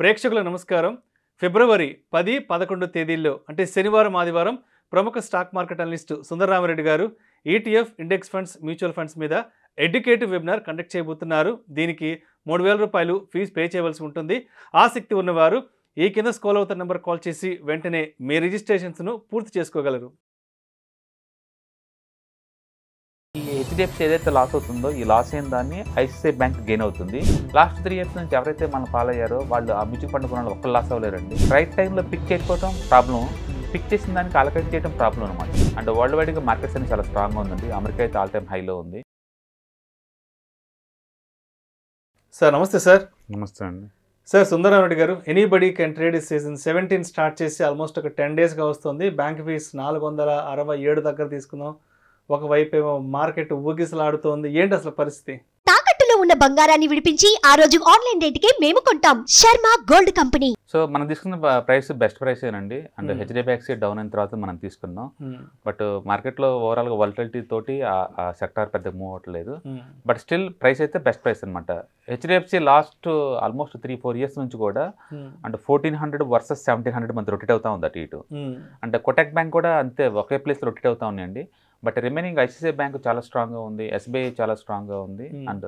ప్రేక్షకుల నమస్కారం ఫిబ్రవరి పది పదకొండు తేదీల్లో అంటే శనివారం ఆదివారం ప్రముఖ స్టాక్ మార్కెట్ అనలిస్టు సుందరరామరెడ్డి గారు ETF e index funds mutual funds మీద ఎడ్యుకేటివ్ వెబినార్ కండక్ట్ చేయబోతున్నారు దీనికి మూడు వేల రూపాయలు ఫీజు పే చేయవలసి ఉంటుంది ఆసక్తి ఉన్నవారు ఈ కింద స్కోల్ అవుతున్న నెంబర్ కాల్ చేసి వెంటనే మీ రిజిస్ట్రేషన్స్ను పూర్తి చేసుకోగలరు హెచ్డిఎఫ్సి ఏదైతే లాస్ అవుతుందో ఈ లాస్ అయిన దాన్ని ఐసిఐ బ్యాంక్ గెయిన్ అవుతుంది లాస్ట్ త్రీ ఇయర్స్ నుంచి ఎవరైతే మనం ఫాలో అయ్యారో వాళ్ళు ఆ మ్యూచువల్ ఫండ్ కొనాలి ఒక్క లాస్ అవ్వలేరండి రైట్ టైంలో పిక్ చేయకపోవడం ప్రాబ్లం పిక్ చేసిన దానికి అలకట్ చేయడం ప్రాబ్లం అనమాట అండ్ వరల్డ్ వైడ్గా మార్కెట్స్ అనేది చాలా స్ట్రాంగ్గా ఉందండి అమెరికా అయితే ఆల్ టైమ్ హైలో ఉంది సార్ నమస్తే సార్ నమస్తే అండి సార్ రెడ్డి గారు anybody can trade season seventeen start చేసి ఆల్మోస్ట్ ఒక టెన్ డేస్గా వస్తుంది బ్యాంక్ ఫీజ్ నాలుగు వందల అరవై ఏడు దగ్గర తీసుకుందాం ఒకవైపు ఏమో మార్కెట్ ఊగిసలాడుతోంది ఏంటి అసలు పరిస్థితి తాకట్టులో ఉన్న బంగారాన్ని విడిపించి ఆ రోజు ఆన్లైన్ రేటుకే మేము కొంటాం శర్మ గోల్డ్ కంపెనీ సో మనం తీసుకున్న ప్రైస్ బెస్ట్ ప్రైస్ అండి అండ్ బ్యాక్స్ hmm. డౌన్ అయిన తర్వాత మనం తీసుకున్నాం hmm. బట్ మార్కెట్లో గా వాలిటీ తోటి ఆ సెక్టార్ పెద్ద మూవ్ అవ్వట్లేదు hmm. బట్ స్టిల్ ప్రైస్ అయితే బెస్ట్ ప్రైస్ అనమాట HDFC last almost three four years నుంచి కూడా అంటే fourteen hundred versus seventeen hundred మంది రొటేట్ అవుతా ఉంది అటు ఇటు అంటే కొటాక్ బ్యాంక్ కూడా అంతే ఒకే ప్లేస్ రొటేట్ అవుతా ఉన్నాయండి బట్ రిమైనింగ్ ఐసిఐసిఐ బ్యాంక్ చాలా గా ఉంది ఎస్బీఐ చాలా స్ట్రాంగ్ గా ఉంది hmm. అండ్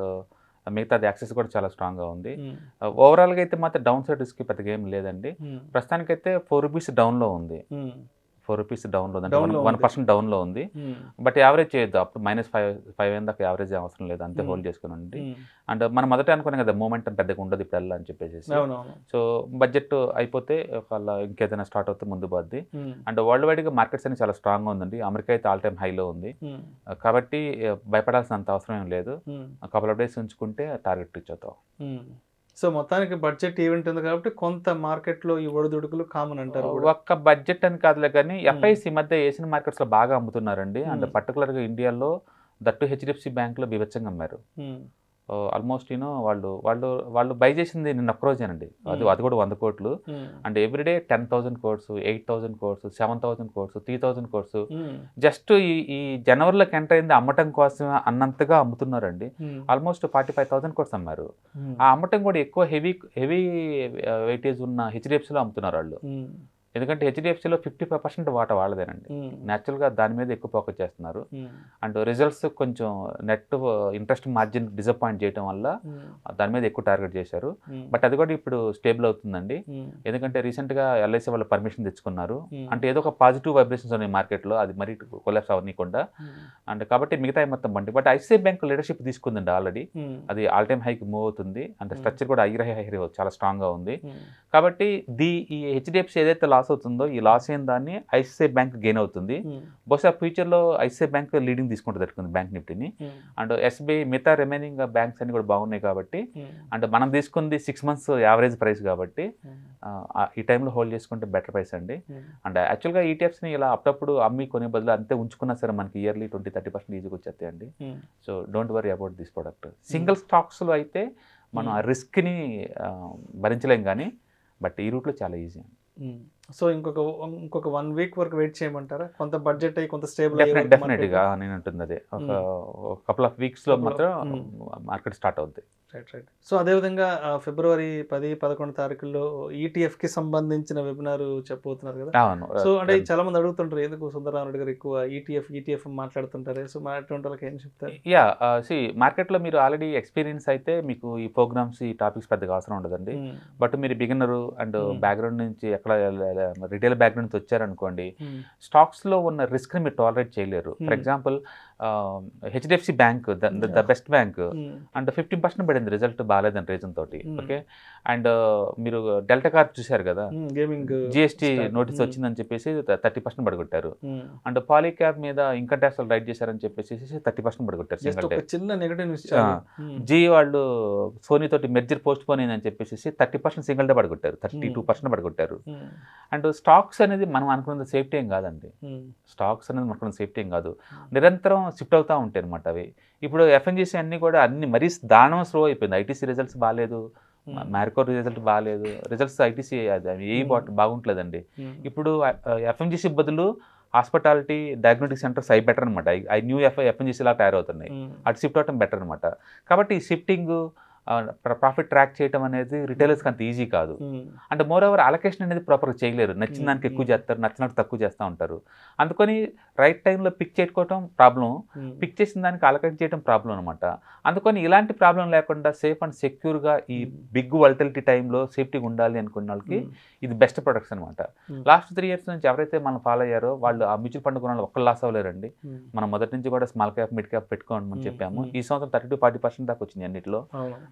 మిగతాది యాక్సెస్ కూడా చాలా స్ట్రాంగ్ గా ఉంది hmm. గా అయితే మాత్రం డౌన్ సైడ్ రిస్క్ పెద్దగా ఏం లేదండి hmm. ప్రస్తుతానికైతే ఫోర్ రూపీస్ డౌన్ లో ఉంది ఫోర్ రూపీస్ డౌన్లో వన్ పర్సెంట్ డౌన్లో ఉంది hmm. బట్ యావరేజ్ చేయొద్దు అప్పుడు మైనస్ ఫైవ్ ఫైవ్ అయిన దాకా యావరేజ్ అవసరం లేదు అంతే hmm. హోల్డ్ చేసుకుని ఉండి hmm. అండ్ మనం మొదట అనుకున్నాం కదా మూమెంట్ పెద్దగా ఉండదు ఇప్పుడు వెళ్ళాలని చెప్పేసి సో బడ్జెట్ అయిపోతే ఒకవేళ ఇంకేదైనా స్టార్ట్ అవుతే ముందు పోద్ది అండ్ వరల్డ్ వైడ్గా మార్కెట్స్ అనేది చాలా స్ట్రాంగ్గా ఉందండి అమెరికా అయితే ఆల్ టైమ్ హైలో ఉంది కాబట్టి భయపడాల్సిన అంత అవసరం ఏం లేదు కపల్ ఆఫ్ డేస్ ఉంచుకుంటే టార్గెట్ రీచ్ అవుతాం సో మొత్తానికి బడ్జెట్ ఈవెంట్ ఉంది కాబట్టి కొంత మార్కెట్లో ఈ ఒడిదుడుకులు కామన్ అంటారు ఒక్క బడ్జెట్ అని కాదులే కానీ ఎఫ్ఐసి మధ్య ఏషియన్ మార్కెట్స్లో బాగా అమ్ముతున్నారండి అండ్ పర్టికులర్గా ఇండియాలో దట్టు హెచ్డిఎఫ్సి బ్యాంక్లో బీభత్సంగా అమ్మారు ఆల్మోస్ట్ యూనో వాళ్ళు వాళ్ళు వాళ్ళు బై చేసింది నిన్న ఒక్కరోజేనండి అది అది కూడా వంద కోట్లు and everyday ten thousand crores eight thousand crores seven thousand crores three thousand crores just ఈ ఈ జనవరిలోకి ఎంటర్ అయింది అమ్మటం కోసం అన్నంతగా అమ్ముతున్నారండి almost forty five thousand crores అమ్మారు ఆ అమ్మటం కూడా ఎక్కువ హెవీ హెవీ వెయిటేజ్ ఉన్న హెచ్డిఎఫ్సీలో అమ్ముతున్నారు వాళ్ళు ఎందుకంటే హెచ్డిఎఫ్సిలో ఫిఫ్టీ ఫైవ్ పర్సెంట్ వాటా వాళ్ళదేనండి న్యాచురల్గా దాని మీద ఎక్కువ ఫోకస్ చేస్తున్నారు అండ్ రిజల్ట్స్ కొంచెం నెట్ ఇంట్రెస్ట్ మార్జిన్ డిసప్పాయింట్ చేయడం వల్ల దాని మీద ఎక్కువ టార్గెట్ చేశారు బట్ అది కూడా ఇప్పుడు స్టేబుల్ అవుతుందండి ఎందుకంటే రీసెంట్గా ఎల్ఐసి వాళ్ళు పర్మిషన్ తెచ్చుకున్నారు అంటే ఏదో ఒక పాజిటివ్ వైబ్రేషన్స్ ఉన్నాయి మార్కెట్లో అది మరీ కొలాప్స్ అవనీయకుండా అండ్ కాబట్టి మిగతా మొత్తం బండి బట్ ఐసిఐ బ్యాంక్ లీడర్షిప్ తీసుకుందండి ఆల్రెడీ అది ఆల్ టైమ్ హైకి మూవ్ అవుతుంది అంటే స్ట్రక్చర్ కూడా ఐరహై హైర్ చాలా స్ట్రాంగ్గా ఉంది కాబట్టి ది ఈ హెచ్డిఎఫ్సి ఏదైతే లాస్ అవుతుందో ఈ లాస్ అయిన దాన్ని ఐసిఐ బ్యాంక్ గెయిన్ అవుతుంది hmm. బహుశా ఫ్యూచర్లో ఐసిఐ బ్యాంక్ లీడింగ్ తీసుకుంటూ అనుకుంది బ్యాంక్ నిఫ్టీని hmm. అండ్ ఎస్బీఐ మిగతా రిమైనింగ్ బ్యాంక్స్ అన్ని కూడా బాగున్నాయి కాబట్టి hmm. అండ్ మనం తీసుకుంది సిక్స్ మంత్స్ యావరేజ్ ప్రైస్ కాబట్టి ఈ టైంలో హోల్డ్ చేసుకుంటే బెటర్ ప్రైస్ అండి అండ్ యాక్చువల్గా ఈటీఎఫ్స్ని e ఇలా అప్పుడప్పుడు అమ్మి కొనే బదులు అంతే ఉంచుకున్నా సరే మనకి ఇయర్లీ ట్వంటీ థర్టీ పర్సెంట్ ఈజీగా అండి so don't worry about this product single స్టాక్స్లో అయితే మనం ఆ రిస్క్ని భరించలేం కానీ బట్ ఈ రూట్లో చాలా ఈజీ సో ఇంకొక ఇంకొక వన్ వీక్ వరకు వెయిట్ చేయమంటారా కొంత బడ్జెట్ అయ్యి కొంత స్టేబుల్ గా నేను ఉంటుంది అదే ఒక కపుల్ ఆఫ్ వీక్స్ లో hmm. మాత్రం మార్కెట్ hmm. స్టార్ట్ అవుద్ది రైట్ రైట్ సో అదేవిధంగా ఫిబ్రవరి పది పదకొండు తారీఖుల్లో e కి సంబంధించిన వెబినార్ చెప్పబోతున్నారు కదా అవును సో uh, అంటే చాలా మంది అడుగుతుంటారు ఎందుకు రెడ్డి గారు ఎక్కువ ఈటీఎఫ్ e ఈటీఎఫ్ e మాట్లాడుతుంటారు సో మాట్లాడే వాళ్ళకి ఏం చెప్తారు యా సి మార్కెట్ లో మీరు ఆల్రెడీ ఎక్స్పీరియన్స్ అయితే మీకు ఈ ప్రోగ్రామ్స్ ఈ టాపిక్స్ పెద్దగా అవసరం ఉండదండి బట్ hmm. మీరు బిగినర్ అండ్ బ్యాక్గ్రౌండ్ నుంచి ఎక్కడ రిటైల్ బ్యాక్గ్రౌండ్ నుంచి వచ్చారనుకోండి స్టాక్స్లో ఉన్న రిస్క్ని మీరు టాలరేట్ చేయలేరు for example HDFC bank the best bank and fifteen percent పడింది రిజల్ట్ బాగాలేదని రీజన్ తోటి ఓకే అండ్ మీరు డెల్టా కార్ చూశారు కదా జిఎస్టీ నోటీస్ వచ్చిందని చెప్పేసి థర్టీ పర్సెంట్ పడగొట్టారు అండ్ క్యాబ్ మీద ఇన్కమ్ ట్యాక్స్ రైట్ చేశారని చెప్పేసి థర్టీ పర్సెంట్ పడగొట్టారు చిన్న నెగటివ్ జీ వాళ్ళు సోనీ తోటి మెర్జర్ పోస్ట్ పోనీ అని చెప్పేసి థర్టీ పర్సెంట్ సింగిల్ డే పడగొట్టారు థర్టీ టూ పర్సెంట్ పడగొట్టారు అండ్ స్టాక్స్ అనేది మనం అనుకున్నది సేఫ్టీ ఏం కాదండి స్టాక్స్ అనేది మనకున్న సేఫ్టీ ఏం కాదు నిరంతరం షిఫ్ట్ అవుతూ ఉంటాయి అనమాట అవి ఇప్పుడు ఎఫ్ఎన్జిసి అన్నీ కూడా అన్ని మరీ దానం స్లో అయిపోయింది ఐటీసీ రిజల్ట్స్ బాగాలేదు మ్యారికోర్ రిజల్ట్ బాగాలేదు రిజల్ట్స్ ఐటీసీ అది ఏ బాగుంటలేదండి ఇప్పుడు ఎఫ్ఎంజిసి బదులు హాస్పిటాలిటీ డయాగ్నోటిక్ సెంటర్స్ అవి బెటర్ అనమాట ఐ న్యూ ఎఫ్ ఎఫ్ఎన్జీసీ లాగా తయారవుతున్నాయి అటు షిఫ్ట్ అవటం బెటర్ అనమాట కాబట్టి షిఫ్టింగ్ ప్రాఫిట్ ట్రాక్ చేయడం అనేది రిటైలర్స్కి అంత ఈజీ కాదు అంటే మోర్ ఓవర్ అలొకేషన్ అనేది ప్రాపర్గా చేయలేరు నచ్చిన దానికి ఎక్కువ చేస్తారు నచ్చినట్టు తక్కువ చేస్తూ ఉంటారు అందుకని రైట్ టైంలో పిక్ చేసుకోవటం ప్రాబ్లం పిక్ చేసిన దానికి అలొకేట్ చేయడం ప్రాబ్లం అనమాట అందుకని ఇలాంటి ప్రాబ్లం లేకుండా సేఫ్ అండ్ సెక్యూర్గా ఈ బిగ్ వల్టలిటీ టైంలో సేఫ్టీగా ఉండాలి అనుకున్న వాళ్ళకి ఇది బెస్ట్ ప్రొడక్ట్స్ అనమాట లాస్ట్ త్రీ ఇయర్స్ నుంచి ఎవరైతే మనం ఫాలో అయ్యారో వాళ్ళు ఆ మ్యూచువల్ ఫండ్ కొనాలి ఒక్క లాస్ అవ్వలేరండి మనం మొదటి నుంచి కూడా స్మాల్ క్యాప్ మిడ్ క్యాప్ పెట్టుకోమని చెప్పాము ఈ సంవత్సరం థర్టీ టు ఫార్టీ పర్సెంట్ దాకా వచ్చింది అన్నింటిలో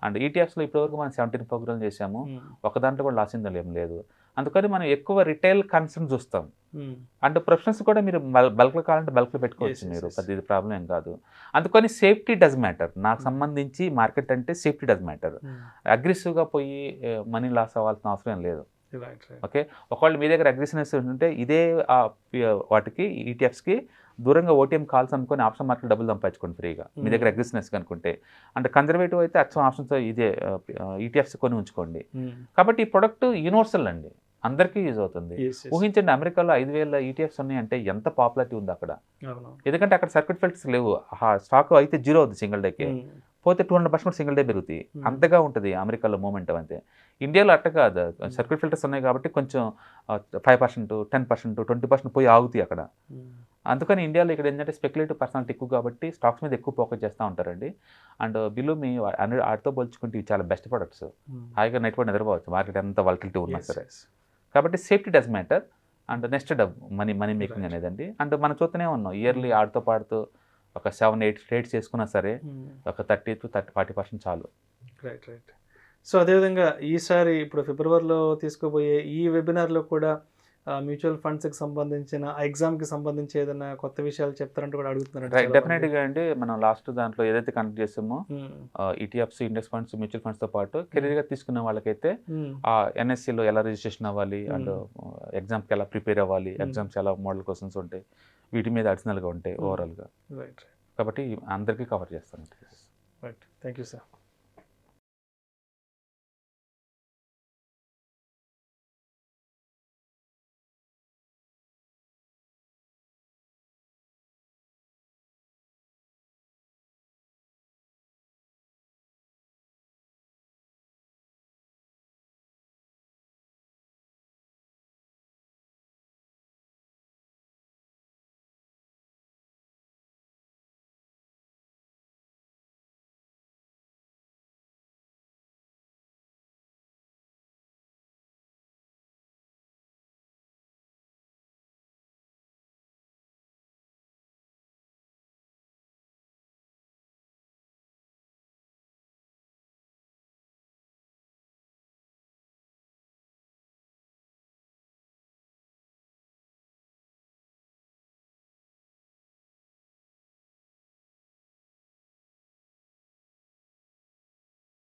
అండ్ ఈటీఎఫ్స్లో e ఇప్పటివరకు మనం సెవెంటీన్ ప్రోగ్రామ్ చేసాము hmm. ఒక దాంట్లో కూడా లాస్ ఏం లేదు అందుకని మనం ఎక్కువ రిటైల్ కన్సర్న్ చూస్తాం hmm. అండ్ ప్రొఫెషన్స్ కూడా మీరు బల్క్లో కావాలంటే బల్క్లో పెట్టుకోవచ్చు మీరు పెద్ద ప్రాబ్లం ఏం కాదు అందుకని సేఫ్టీ డజ్ మ్యాటర్ నాకు hmm. సంబంధించి మార్కెట్ అంటే సేఫ్టీ డజ్ మ్యాటర్ అగ్రెసివ్గా పోయి మనీ eh, లాస్ అవ్వాల్సిన అవసరం లేదు ఓకే ఒకవేళ మీ దగ్గర అగ్రెసివ్నెస్ ఉంటే ఇదే వాటికి ఈటీఎఫ్స్కి e దూరంగా ఓటీఎం కాల్స్ అనుకుని ఆప్షన్ మార్కెట్ డబ్బులు సంపాదించుకోండి ఫ్రీగా మీ hmm. దగ్గర అగ్రెసివ్నెస్ అనుకుంటే అంటే కన్జర్వేటివ్ అయితే అచ్చం ఆప్షన్స్ ఇదే ఈటీఎఫ్స్ e కొని ఉంచుకోండి hmm. కాబట్టి ఈ ప్రొడక్ట్ యూనివర్సల్ అండి అందరికీ యూజ్ అవుతుంది ఊహించండి అమెరికాలో ఐదు వేల ఈటీఎఫ్స్ e ఉన్నాయంటే ఎంత పాపులారిటీ ఉంది అక్కడ ఎందుకంటే అక్కడ సర్క్యూట్ ఫిల్టర్స్ లేవు స్టాక్ అయితే జీరో అవుతుంది సింగిల్ డేకి hmm. పోతే two hundred percent single day పెరుగుతాయి hmm. అంతగా ఉంటుంది అమెరికాలో మూమెంట్ అంతే ఇండియాలో అట్ట కాదు hmm. సర్క్యూట్ ఫిల్టర్స్ ఉన్నాయి కాబట్టి కొంచెం five percent ten percent twenty percent పోయి ఆగుతాయి అక్కడ hmm. అందుకని ఇండియాలో ఇక్కడ ఏంటంటే స్పెక్యులేటివ్ పర్సనాలిటీ ఎక్కువ కాబట్టి స్టాక్స్ మీద ఎక్కువ ఫోకస్ చేస్తూ ఉంటారండి అండ్ బిలో మీ హండ్రెడ్ పోల్చుకుంటే చాలా బెస్ట్ ప్రొడక్ట్స్ హాయిగా నైట్ కూడా నిద్రపోవచ్చు మార్కెట్ ఎంత వాలిటీ ఉన్నా సరే కాబట్టి safety does matter and next డబ్ మనీ మనీ మేకింగ్ అనేదండి అండ్ మనం చూస్తూనే ఉన్నాం ఇయర్లీ ఆడుతూ పాడుతూ ఒక సెవెన్ ఎయిట్ స్టేట్స్ చేసుకున్నా సరే hmm. ఒక thirty to thirty forty percent చాలు రైట్ రైట్ సో అదేవిధంగా ఈసారి ఇప్పుడు ఫిబ్రవరిలో తీసుకోబోయే ఈ వెబినార్లో కూడా మ్యూచువల్ ఫండ్స్ కి సంబంధించిన ఎగ్జామ్ కి సంబంధించి ఏదైనా కొత్త విషయాలు చెప్తారంటే కూడా అడుగుతున్నారు డెఫినెట్గా అంటే మనం లాస్ట్ దాంట్లో ఏదైతే కనెక్ట్ చేసామో ETFs index funds mutual funds తో పాటు కెరీర్ గా తీసుకున్న వాళ్ళకైతే ఆ ఎన్ఎస్సి లో ఎలా రిజిస్ట్రేషన్ అవ్వాలి అండ్ కి ఎలా ప్రిపేర్ అవ్వాలి ఎగ్జామ్స్ ఎలా మోడల్ క్వశ్చన్స్ ఉంటాయి వీటి మీద గా ఉంటాయి ఓవరాల్ రైట్ కాబట్టి అందరికీ కవర్ చేస్తాను రైట్ థ్యాంక్ యూ సార్